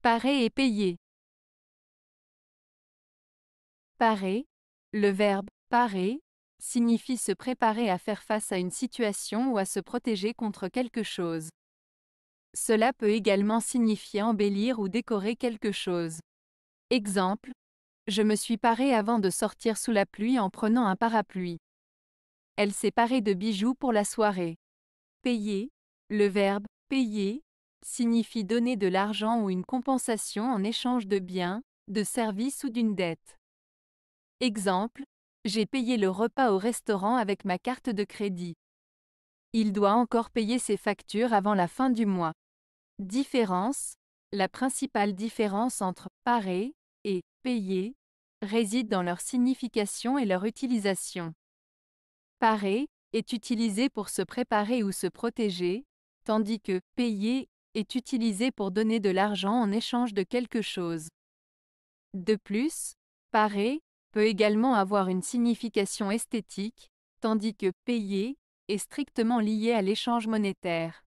Parer et payer. Parer, le verbe parer, signifie se préparer à faire face à une situation ou à se protéger contre quelque chose. Cela peut également signifier embellir ou décorer quelque chose. Exemple, je me suis parée avant de sortir sous la pluie en prenant un parapluie. Elle s'est parée de bijoux pour la soirée. Payer, le verbe payer, signifie donner de l'argent ou une compensation en échange de biens, de services ou d'une dette. Exemple, j'ai payé le repas au restaurant avec ma carte de crédit. Il doit encore payer ses factures avant la fin du mois. Différence La principale différence entre parer et payer réside dans leur signification et leur utilisation. Parer est utilisé pour se préparer ou se protéger, tandis que payer est utilisé pour donner de l'argent en échange de quelque chose. De plus, parer peut également avoir une signification esthétique, tandis que payer est strictement lié à l'échange monétaire.